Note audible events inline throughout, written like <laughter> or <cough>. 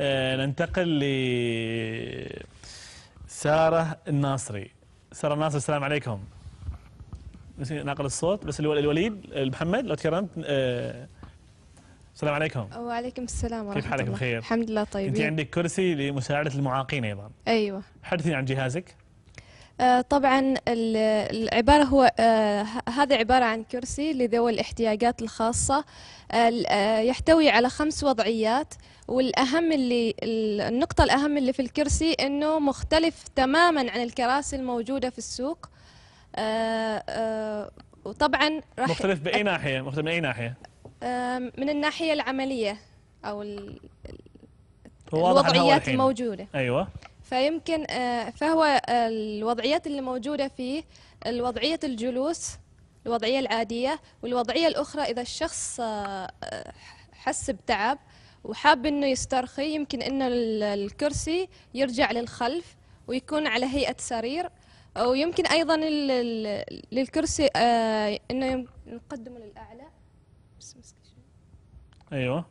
آه، ننتقل ل ساره الناصري ساره الناصري السلام عليكم ناقل الصوت بس الوليد محمد لو تكرمت آه، السلام عليكم وعليكم السلام ورحمه كيف حالك بخير الحمد لله طيبين انت عندك كرسي لمساعده المعاقين ايضا ايوه حدثيني عن جهازك آه، طبعا العبارة هو هذا عبارة عن كرسي لذوي الاحتياجات الخاصة يحتوي على خمس وضعيات والاهم اللي النقطه الاهم اللي في الكرسي انه مختلف تماما عن الكراسي الموجوده في السوق آه، آه، وطبعا راح مختلف باي ناحيه مختلف من اي ناحيه آه، من الناحيه العمليه او الوضعيات الموجوده ايوه فيمكن فهو الوضعيات اللي موجوده فيه الوضعيه الجلوس الوضعيه العاديه والوضعيه الاخرى اذا الشخص حس بتعب وحاب انه يسترخي يمكن انه الكرسي يرجع للخلف ويكون على هيئة سرير ويمكن ايضا للكرسي آه، انه نقدمه للاعلى ايوه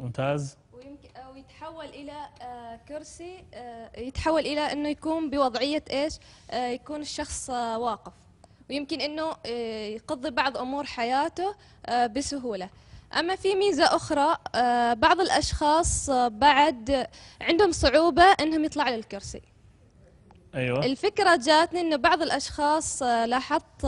ممتاز آه، يتحول الى آه، كرسي يتحول الى انه يكون بوضعيه ايش يكون الشخص واقف ويمكن انه آه، يقضي بعض امور حياته آه، بسهوله اما في ميزه اخرى آه، بعض الاشخاص بعد عندهم صعوبه انهم يطلعوا للكرسي ايوه الفكره جاتني انه بعض الاشخاص لاحظت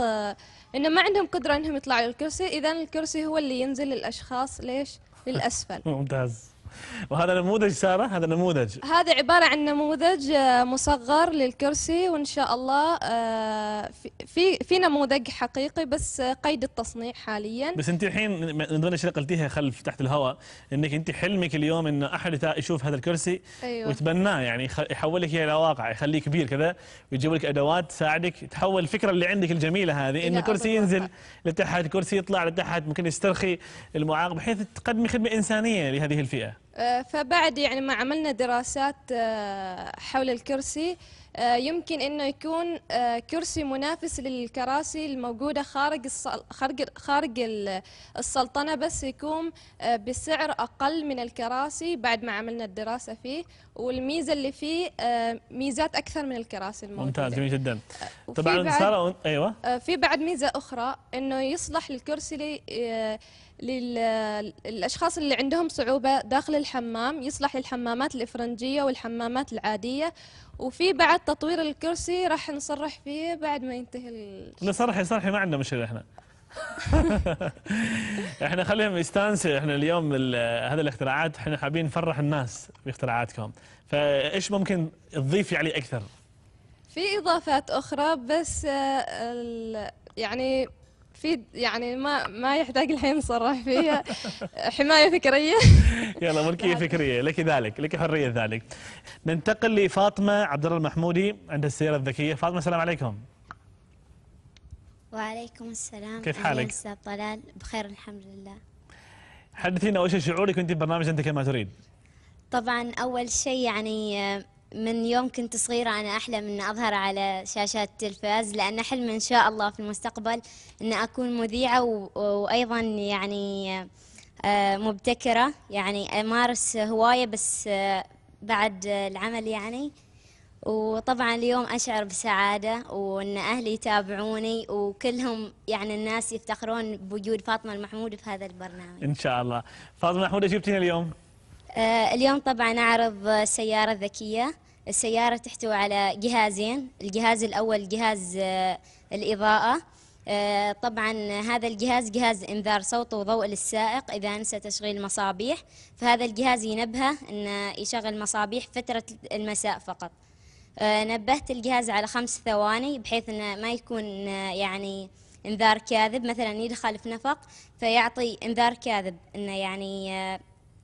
انه ما عندهم قدره انهم يطلعوا للكرسي اذا الكرسي هو اللي ينزل للاشخاص ليش للاسفل <laughs> ممتاز <laughs> وهذا نموذج ساره هذا نموذج هذا عباره عن نموذج آه، مصغر للكرسي وان شاء الله آه، في في نموذج حقيقي بس آه، قيد التصنيع حاليا بس انت الحين من ضمن الاشياء قلتيها خلف تحت الهواء انك انت حلمك اليوم ان احد يشوف هذا الكرسي أيوة. ويتبناه يعني يحولك الى واقع يخليه كبير كذا ويجيب لك ادوات تساعدك تحول الفكره اللي عندك الجميله هذه ان الكرسي ينزل لتحت كرسي يطلع لتحت ممكن يسترخي المعاق بحيث تقدمي خدمه انسانيه لهذه الفئه آه، فبعد يعني ما عملنا دراسات آه، حول الكرسي آه، يمكن أنه يكون آه، كرسي منافس للكراسي الموجودة خارج خارج خارج السلطنة بس يكون آه، بسعر أقل من الكراسي بعد ما عملنا الدراسة فيه والميزة اللي فيه ميزات أكثر من الكراسي الموجودة ممتاز جميل جدا طبعا سارة أيوة في بعد ميزة أخرى أنه يصلح الكرسي للأشخاص اللي عندهم صعوبة داخل الحمام يصلح للحمامات الإفرنجية والحمامات العادية وفي بعد تطوير الكرسي راح نصرح فيه بعد ما ينتهي ال... نصرحي صرحي ما عندنا مشكله احنا <laughs> احنا خليهم يستانس احنا اليوم هذه الاختراعات احنا حابين نفرح الناس باختراعاتكم فايش ممكن تضيفي يعني عليه اكثر في اضافات اخرى بس آه، يعني في يعني ما ما يحتاج الحين نصرح فيها حمايه فكريه <laughs> يلا ملكيه فكريه لك ذلك لك حريه ذلك ننتقل لفاطمه عبد الله المحمودي عند السياره الذكيه فاطمه السلام عليكم وعليكم السلام كيف حالك؟ استاذ طلال بخير الحمد لله حدثينا اول شيء شعورك وانت ببرنامج انت كما تريد طبعا اول شيء يعني آه، من يوم كنت صغيرة أنا أحلم أن أظهر على شاشات التلفاز لأن حلم إن شاء الله في المستقبل أن أكون مذيعة وأيضا يعني آه، مبتكرة يعني أمارس هواية بس آه، بعد العمل يعني وطبعا اليوم أشعر بسعادة وأن أهلي يتابعوني وكلهم يعني الناس يفتخرون بوجود فاطمة المحمود في هذا البرنامج إن شاء الله فاطمة المحمود جبتينا اليوم؟ آه، اليوم طبعا أعرض سيارة ذكية السيارة تحتوي على جهازين الجهاز الأول جهاز آه، الإضاءة آه، طبعا هذا الجهاز جهاز إنذار صوت وضوء للسائق إذا نسى تشغيل مصابيح فهذا الجهاز ينبهه أنه يشغل مصابيح فترة المساء فقط آه، نبهت الجهاز على خمس ثواني بحيث أنه ما يكون يعني انذار كاذب مثلا يدخل في نفق فيعطي انذار كاذب انه يعني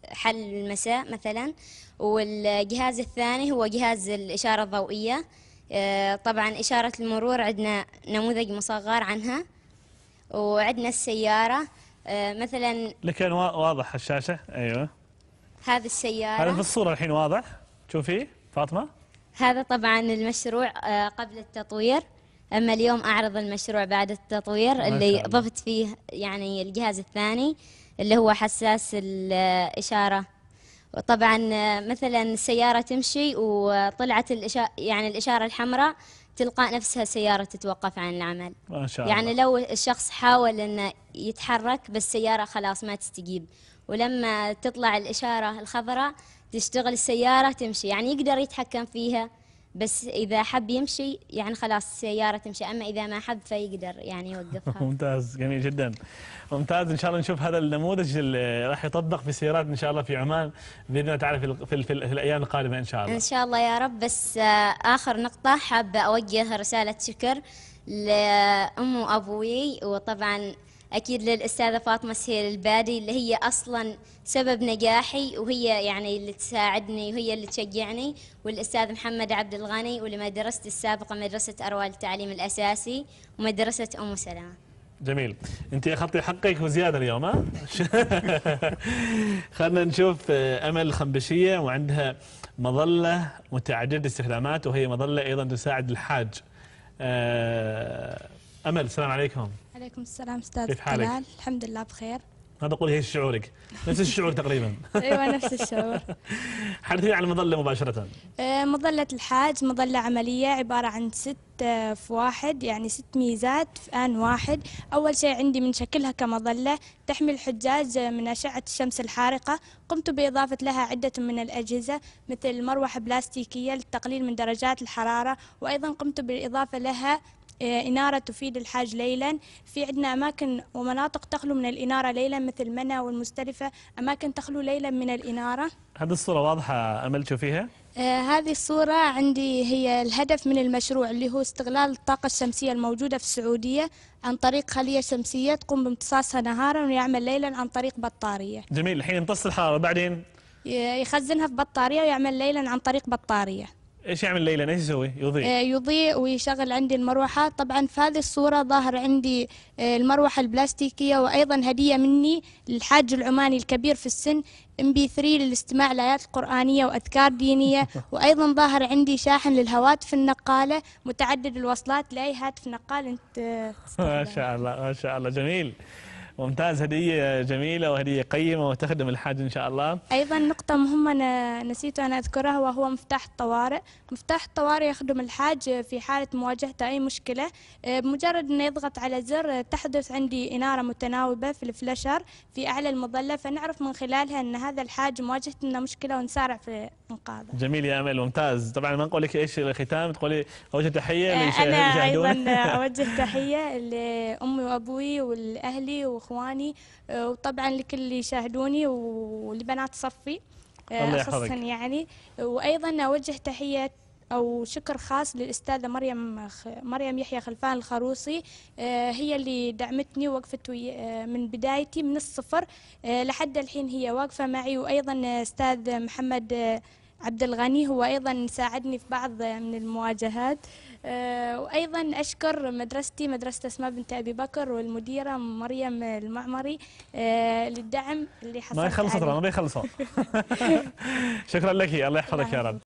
حل المساء مثلا والجهاز الثاني هو جهاز الإشارة الضوئية آه، طبعا إشارة المرور عندنا نموذج مصغر عنها وعندنا السيارة آه، مثلا لكن واضح الشاشة أيوة هذه السيارة هذا في الصورة الحين واضح شوفي فاطمة هذا طبعا المشروع آه، قبل التطوير أما اليوم أعرض المشروع بعد التطوير اللي ضفت فيه يعني الجهاز الثاني اللي هو حساس الإشارة وطبعا مثلا السيارة تمشي وطلعت الإشا... يعني الإشارة الحمراء تلقى نفسها السيارة تتوقف عن العمل ما شاء يعني الله. يعني لو الشخص حاول أنه يتحرك بس السيارة خلاص ما تستجيب ولما تطلع الإشارة الخضراء تشتغل السيارة تمشي يعني يقدر يتحكم فيها بس اذا حب يمشي يعني خلاص السياره تمشي اما اذا ما حب فيقدر يعني يوقفها <laughs> ممتاز جميل جدا ممتاز ان شاء الله نشوف هذا النموذج اللي راح يطبق في السيارات ان شاء الله في عمان باذن الله تعالى في, في, في, في الايام القادمه ان شاء الله ان شاء الله يا رب بس آه، اخر نقطه حابه اوجه رساله شكر لام وابوي وطبعا أكيد للأستاذة فاطمة سهيل البادي اللي هي أصلا سبب نجاحي وهي يعني اللي تساعدني وهي اللي تشجعني والأستاذ محمد عبد الغني ولمدرستي السابقة مدرسة أروى التعليم الأساسي ومدرسة أم سلمة جميل انت اخذتي حقك وزياده اليوم ها <laughs> خلينا نشوف آه، امل الخنبشيه وعندها مظله متعدده الاستخدامات وهي مظله ايضا تساعد الحاج آه، امل السلام عليكم وعليكم السلام استاذ كيف حالك؟ طلال الحمد لله بخير هذا قول هي شعورك؟ نفس الشعور تقريبا <laughs> ايوه نفس الشعور <laughs> حدثني عن المظله مباشره آه، مظله الحاج مظله عمليه عباره عن ست آه، في واحد يعني ست ميزات في آن واحد أول شيء عندي من شكلها كمظلة تحمي الحجاج آه، من أشعة الشمس الحارقة قمت بإضافة لها عدة من الأجهزة مثل مروحة بلاستيكية للتقليل من درجات الحرارة وأيضا قمت بالإضافة لها آه، إنارة تفيد الحاج ليلا في عندنا أماكن ومناطق تخلو من الإنارة ليلا مثل منى والمستلفة أماكن تخلو ليلا من الإنارة هذه الصورة واضحة أمل فيها؟ آه هذه الصورة عندي هي الهدف من المشروع اللي هو استغلال الطاقة الشمسية الموجودة في السعودية عن طريق خلية شمسية تقوم بامتصاصها نهارا ويعمل ليلا عن طريق بطارية جميل الحين يمتص الحرارة بعدين يخزنها في بطارية ويعمل ليلا عن طريق بطارية ايش يعمل ليلى؟ ايش يسوي؟ يضيء آه، يضيء ويشغل عندي المروحه، طبعا في هذه الصوره ظاهر عندي آه، المروحه البلاستيكيه وايضا هديه مني للحاج العماني الكبير في السن ام بي 3 للاستماع لايات قرانيه واذكار دينيه، <laughs> وايضا ظاهر عندي شاحن للهواتف النقاله متعدد الوصلات لاي هاتف نقال انت ما شاء الله ما شاء الله جميل. ممتاز هدية جميلة وهدية قيمة وتخدم الحاج إن شاء الله أيضا نقطة مهمة أنا نسيت أن أذكرها وهو مفتاح الطوارئ مفتاح الطوارئ يخدم الحاج في حالة مواجهته أي مشكلة آه، بمجرد أنه يضغط على زر تحدث عندي إنارة متناوبة في الفلاشر في أعلى المظلة فنعرف من خلالها أن هذا الحاج مواجهتنا مشكلة ونسارع في إنقاذه جميل يا أمل ممتاز طبعا ما نقول لك إيش الختام تقولي أوجه تحية آه، أنا أيضا <laughs> أوجه تحية لأمي وأبوي والأهلي وإخواني آه، وطبعا لكل اللي يشاهدوني ولبنات صفي آه، خصوصا يعني وأيضا أوجه تحية او شكر خاص للاستاذه مريم خ... مريم يحيى خلفان الخروصي هي اللي دعمتني وقفت من بدايتي من الصفر لحد الحين هي واقفه معي وايضا استاذ محمد عبد الغني هو أيضا ساعدني في بعض من المواجهات آه، وأيضا أشكر مدرستي مدرسة أسماء بنت أبي بكر والمديرة مريم المعمري آه، للدعم اللي حصلت ما يخلصوا ترى ما يخلصوا شكرا لك الله يحفظك يا رب